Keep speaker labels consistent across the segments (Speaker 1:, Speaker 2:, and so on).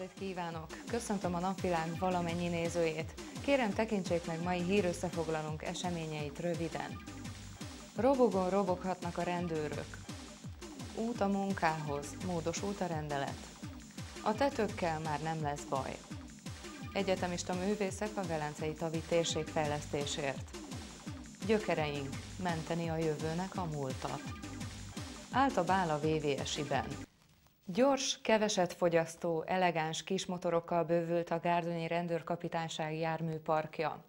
Speaker 1: estét kívánok! Köszöntöm a napvilág valamennyi nézőjét. Kérem tekintsék meg mai hírösszefoglalónk eseményeit röviden. Robogon roboghatnak a rendőrök. Út a munkához, módosult a rendelet. A tetőkkel már nem lesz baj. Egyetemista művészek a Velencei Tavi térség fejlesztésért. Gyökereink, menteni a jövőnek a múltat. Állt a bál a VVS-iben. Gyors, keveset fogyasztó, elegáns kismotorokkal bővült a Gárdonyi Rendőrkapitányság járműparkja.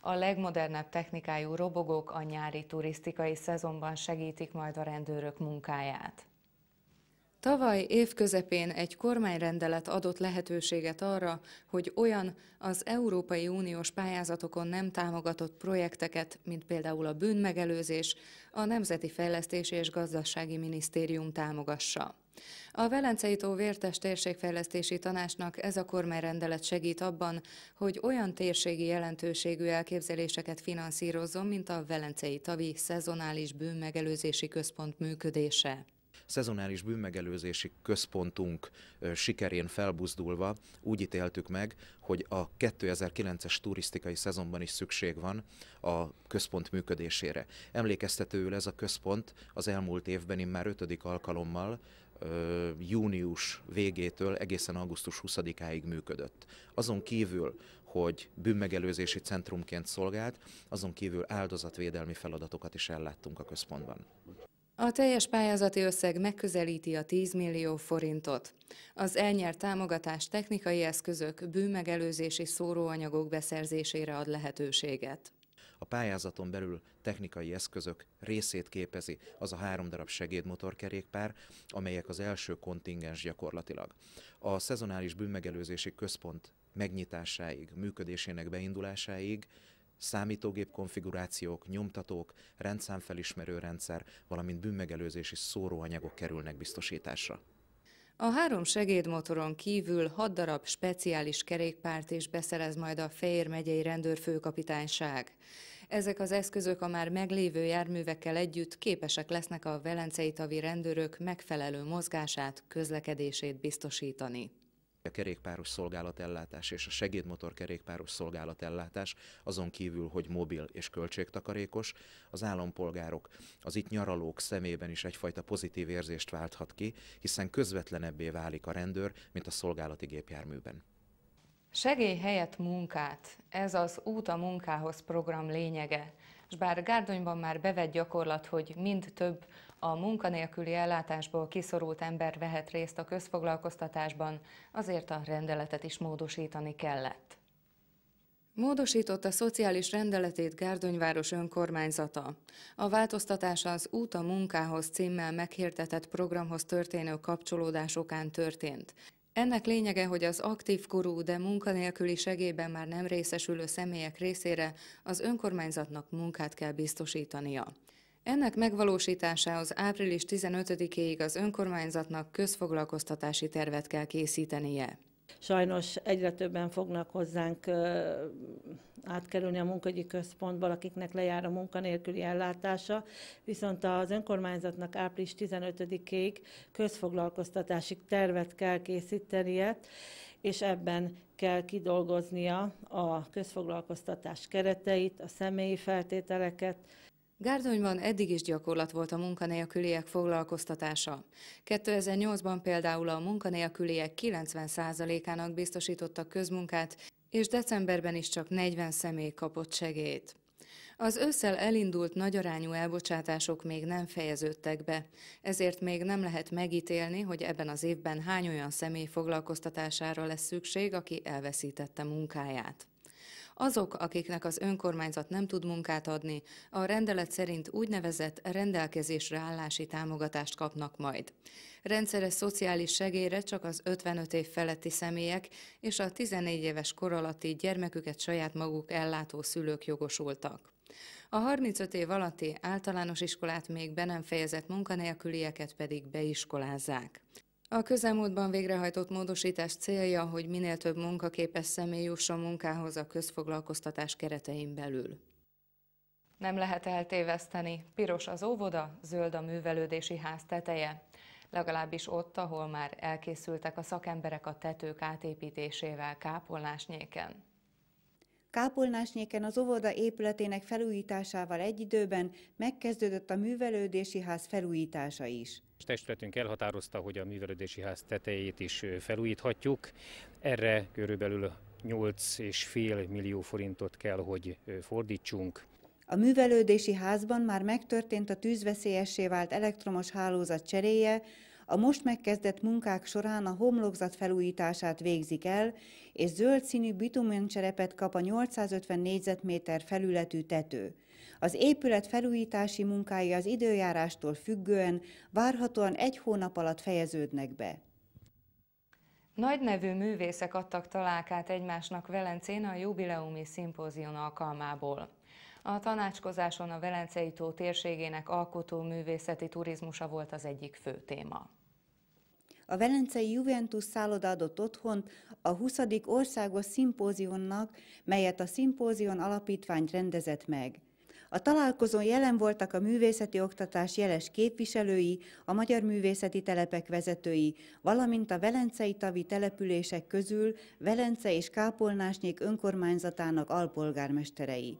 Speaker 1: A legmodernebb technikájú robogók a nyári turisztikai szezonban segítik majd a rendőrök munkáját. Tavaly évközepén egy kormányrendelet adott lehetőséget arra, hogy olyan az Európai Uniós pályázatokon nem támogatott projekteket, mint például a bűnmegelőzés, a Nemzeti Fejlesztési és Gazdasági Minisztérium támogassa. A Velencei tó vértes térségfejlesztési tanácsnak ez a kormányrendelet segít abban, hogy olyan térségi jelentőségű elképzeléseket finanszírozzon, mint a Velencei Tavi Szezonális Bűnmegelőzési Központ működése
Speaker 2: szezonális bűnmegelőzési központunk sikerén felbuzdulva úgy ítéltük meg, hogy a 2009-es turisztikai szezonban is szükség van a központ működésére. Emlékeztetőül ez a központ az elmúlt évben immár ötödik alkalommal június végétől egészen augusztus 20-áig működött. Azon kívül, hogy bűnmegelőzési centrumként szolgált, azon kívül áldozatvédelmi feladatokat is elláttunk a központban.
Speaker 1: A teljes pályázati összeg megközelíti a 10 millió forintot. Az elnyert támogatás technikai eszközök bűnmegelőzési szóróanyagok beszerzésére ad lehetőséget.
Speaker 2: A pályázaton belül technikai eszközök részét képezi az a három darab segédmotorkerékpár, amelyek az első kontingens gyakorlatilag. A szezonális bűnmegelőzési központ megnyitásáig, működésének beindulásáig számítógép konfigurációk, nyomtatók, rendszámfelismerő rendszer, valamint bűnmegelőzési szóróanyagok kerülnek biztosításra.
Speaker 1: A három segédmotoron kívül hat darab speciális kerékpárt is beszerez majd a Fejér megyei rendőrfőkapitányság. Ezek az eszközök a már meglévő járművekkel együtt képesek lesznek a velencei tavi rendőrök megfelelő mozgását, közlekedését biztosítani.
Speaker 2: A kerékpáros szolgálatellátás és a segédmotor kerékpáros szolgálatellátás, azon kívül, hogy mobil és költségtakarékos, az állampolgárok, az itt nyaralók szemében is egyfajta pozitív érzést válthat ki, hiszen közvetlenebbé válik a rendőr, mint a szolgálati gépjárműben.
Speaker 1: Segély helyett munkát, ez az Út a munkához program lényege. És bár Gárdonyban már bevett gyakorlat, hogy mind több a munkanélküli ellátásból kiszorult ember vehet részt a közfoglalkoztatásban, azért a rendeletet is módosítani kellett. Módosított a szociális rendeletét Gárdonyváros önkormányzata. A változtatás az Út a munkához címmel meghirdetett programhoz történő kapcsolódásokán történt. Ennek lényege, hogy az aktív korú, de munkanélküli segélyben már nem részesülő személyek részére az önkormányzatnak munkát kell biztosítania. Ennek megvalósításához április 15-éig az önkormányzatnak közfoglalkoztatási tervet kell készítenie. Sajnos egyre többen fognak hozzánk
Speaker 3: átkerülni a munkahogyi központból, akiknek lejár a munkanélküli ellátása, viszont az önkormányzatnak április 15-ig közfoglalkoztatási tervet kell készítenie, és ebben kell kidolgoznia a közfoglalkoztatás
Speaker 1: kereteit, a személyi feltételeket, Gárdonyban eddig is gyakorlat volt a munkanélküliek foglalkoztatása. 2008-ban például a munkanélküliek 90%-ának biztosítottak közmunkát, és decemberben is csak 40 személy kapott segélyt. Az ősszel elindult nagyarányú elbocsátások még nem fejeződtek be, ezért még nem lehet megítélni, hogy ebben az évben hány olyan személy foglalkoztatására lesz szükség, aki elveszítette munkáját. Azok, akiknek az önkormányzat nem tud munkát adni, a rendelet szerint úgynevezett rendelkezésre állási támogatást kapnak majd. Rendszeres szociális segélyre csak az 55 év feletti személyek és a 14 éves kor alatti gyermeküket saját maguk ellátó szülők jogosultak. A 35 év alatti általános iskolát még be nem fejezett munkanélkülieket pedig beiskolázzák. A közelmúltban végrehajtott módosítás célja, hogy minél több munkaképes személy jusson munkához a közfoglalkoztatás keretein belül. Nem lehet eltéveszteni, piros az óvoda, zöld a művelődési ház teteje. Legalábbis ott, ahol már elkészültek a szakemberek a tetők átépítésével kápolnásnyéken.
Speaker 3: Kápolnásnyéken az óvoda épületének felújításával egy időben megkezdődött a művelődési ház felújítása is.
Speaker 2: Testületünk elhatározta, hogy a művelődési ház tetejét is felújíthatjuk. Erre körülbelül 8,5 millió forintot kell, hogy fordítsunk.
Speaker 3: A művelődési házban már megtörtént a tűzveszélyessé vált elektromos hálózat cseréje, a most megkezdett munkák során a homlokzat felújítását végzik el, és zöld színű bitumencserepet kap a 850 négyzetméter felületű tető. Az épület felújítási munkái az időjárástól függően várhatóan egy hónap alatt fejeződnek be.
Speaker 1: Nagy nevű művészek adtak találkát egymásnak Velencén a jubileumi szimpózion alkalmából. A tanácskozáson a Velencei tó térségének alkotó művészeti turizmusa volt az egyik fő téma.
Speaker 3: A Velencei Juventus szálloda adott otthont a 20. országos szimpózionnak, melyet a szimpózión alapítvány rendezett meg. A találkozón jelen voltak a művészeti oktatás jeles képviselői, a magyar művészeti telepek vezetői, valamint a velencei tavi települések közül Velence és Kápolnásnyék önkormányzatának alpolgármesterei.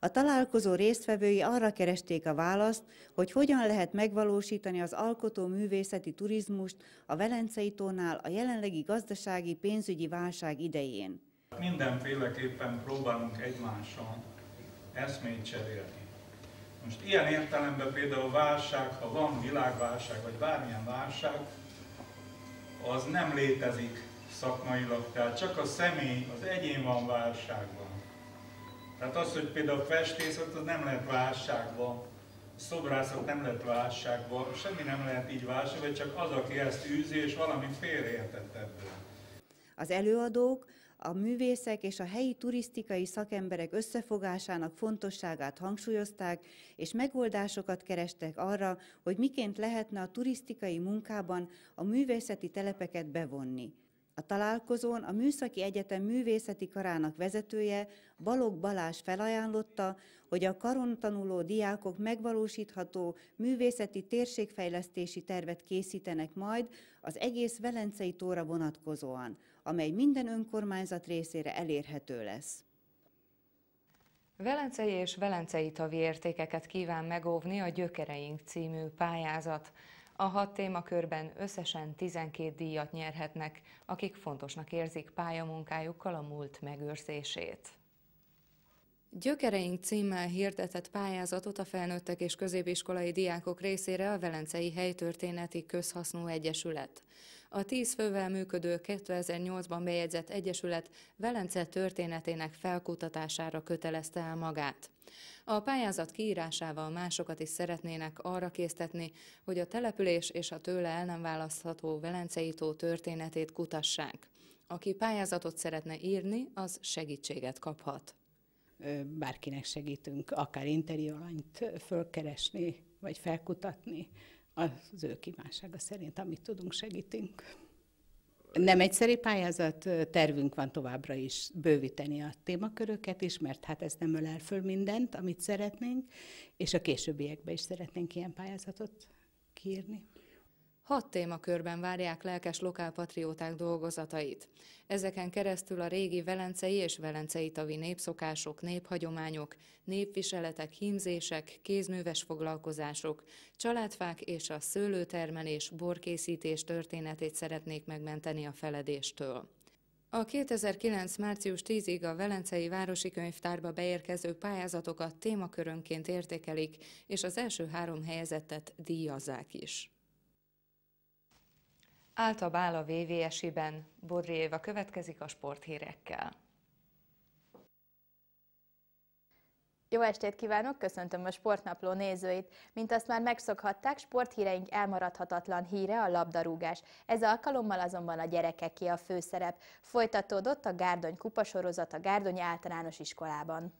Speaker 3: A találkozó résztvevői arra keresték a választ, hogy hogyan lehet megvalósítani az alkotó művészeti turizmust a Velencei tónál a jelenlegi gazdasági pénzügyi válság idején.
Speaker 2: Mindenféleképpen próbálunk egymással eszmét cserélni. Most ilyen értelemben például válság, ha van világválság, vagy bármilyen válság, az nem létezik szakmailag, tehát csak a személy, az egyén van válságban. Tehát az, hogy például festészet, az nem lehet válságban, szobrászat nem lehet válságban, semmi nem lehet így válságban, csak az, aki ezt űzi, és valami félreértett ebből.
Speaker 3: Az előadók a művészek és a helyi turisztikai szakemberek összefogásának fontosságát hangsúlyozták, és megoldásokat kerestek arra, hogy miként lehetne a turisztikai munkában a művészeti telepeket bevonni. A találkozón a Műszaki Egyetem művészeti karának vezetője Balog Balázs felajánlotta, hogy a karon tanuló diákok megvalósítható művészeti térségfejlesztési tervet készítenek majd az egész Velencei tóra
Speaker 1: vonatkozóan, amely minden önkormányzat részére elérhető lesz. Velencei és Velencei tavi értékeket kíván megóvni a Gyökereink című pályázat. A hat témakörben összesen 12 díjat nyerhetnek, akik fontosnak érzik pályamunkájukkal a múlt megőrzését. Gyökereink címmel hirdetett pályázatot a felnőttek és középiskolai diákok részére a Velencei Helytörténeti Közhasznú Egyesület. A tíz fővel működő 2008-ban bejegyzett Egyesület Velence történetének felkutatására kötelezte el magát. A pályázat kiírásával másokat is szeretnének arra késztetni, hogy a település és a tőle el nem választható Velencei tó történetét kutassák. Aki pályázatot szeretne írni, az segítséget kaphat. Bárkinek segítünk, akár interjú alanyt fölkeresni, vagy felkutatni, az ő kívánsága szerint, amit tudunk, segítünk. Nem egyszerű pályázat, tervünk van továbbra is bővíteni a témaköröket is, mert hát ez nem ölel föl mindent, amit szeretnénk, és a későbbiekben is szeretnénk ilyen pályázatot kiírni. Hat témakörben várják lelkes lokálpatrióták dolgozatait. Ezeken keresztül a régi velencei és velencei tavi népszokások, néphagyományok, népviseletek, hímzések, kézműves foglalkozások, családfák és a szőlőtermelés, borkészítés történetét szeretnék megmenteni a feledéstől. A 2009. március 10-ig a Velencei Városi Könyvtárba beérkező pályázatokat témakörönként értékelik, és az első három helyezettet díjazzák is. Áltabál a VVS-ben, Bodri Éva következik a sporthírekkel.
Speaker 4: Jó estét kívánok, köszöntöm a sportnapló nézőit! Mint azt már megszokhatták, sporthíreink elmaradhatatlan híre a labdarúgás. Ez alkalommal azonban a gyerekeké a főszerep. Folytatódott a Gárdony kupasorozat a Gárdony általános iskolában.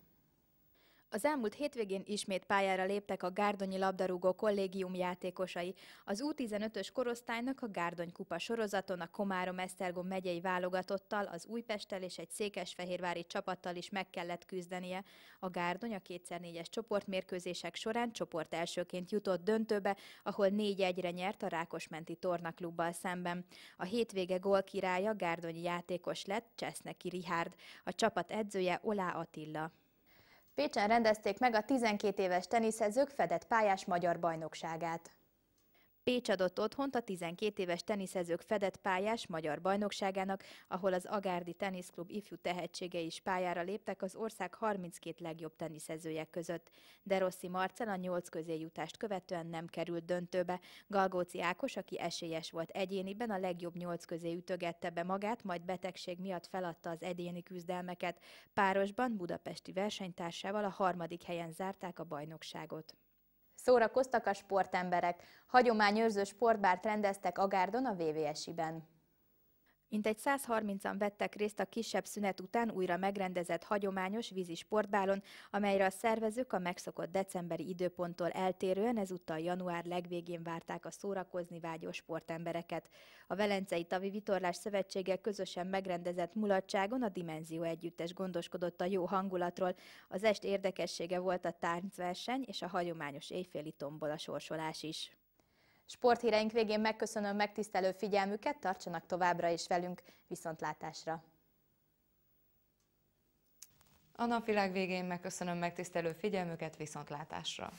Speaker 4: Az elmúlt hétvégén ismét pályára léptek a Gárdonyi labdarúgó kollégium játékosai. Az U15-ös korosztálynak a Gárdony kupa sorozaton a Komárom-Esztergom megyei válogatottal, az Újpesttel és egy székesfehérvári csapattal is meg kellett küzdenie. A Gárdony a 2x4-es csoportmérkőzések során csoport elsőként jutott döntőbe, ahol 4-1-re nyert a Rákosmenti Tornaklubbal szemben. A hétvége királya Gárdonyi játékos lett Cseszneki Rihárd, a csapat edzője Olá Attila. Pécsen rendezték meg a 12 éves teniszezők fedett pályás magyar bajnokságát. Pécs adott otthont a 12 éves teniszezők fedett pályás magyar bajnokságának, ahol az Agárdi Teniszklub ifjú tehetségei is pályára léptek az ország 32 legjobb teniszezője között. De Rossi Marcel a 8 közé jutást követően nem került döntőbe. Galgóci Ákos, aki esélyes volt egyéniben, a legjobb 8 közé ütögette be magát, majd betegség miatt feladta az egyéni küzdelmeket. Párosban budapesti versenytársával a harmadik helyen zárták a bajnokságot. Szórakoztak a sportemberek. Hagyományőrző sportbárt rendeztek Agárdon a VVS-iben. Mintegy 130-an vettek részt a kisebb szünet után újra megrendezett hagyományos vízi sportbálon, amelyre a szervezők a megszokott decemberi időponttól eltérően ezúttal január legvégén várták a szórakozni vágyó sportembereket. A Velencei Tavi Vitorlás Szövetsége közösen megrendezett mulatságon a Dimenzió Együttes gondoskodott a jó hangulatról, az est érdekessége volt a táncverseny és a hagyományos éjféli tombola sorsolás is. Sporthíreink végén megköszönöm megtisztelő figyelmüket, tartsanak továbbra is velünk, viszontlátásra! A napvilág
Speaker 1: végén megköszönöm megtisztelő figyelmüket, viszontlátásra!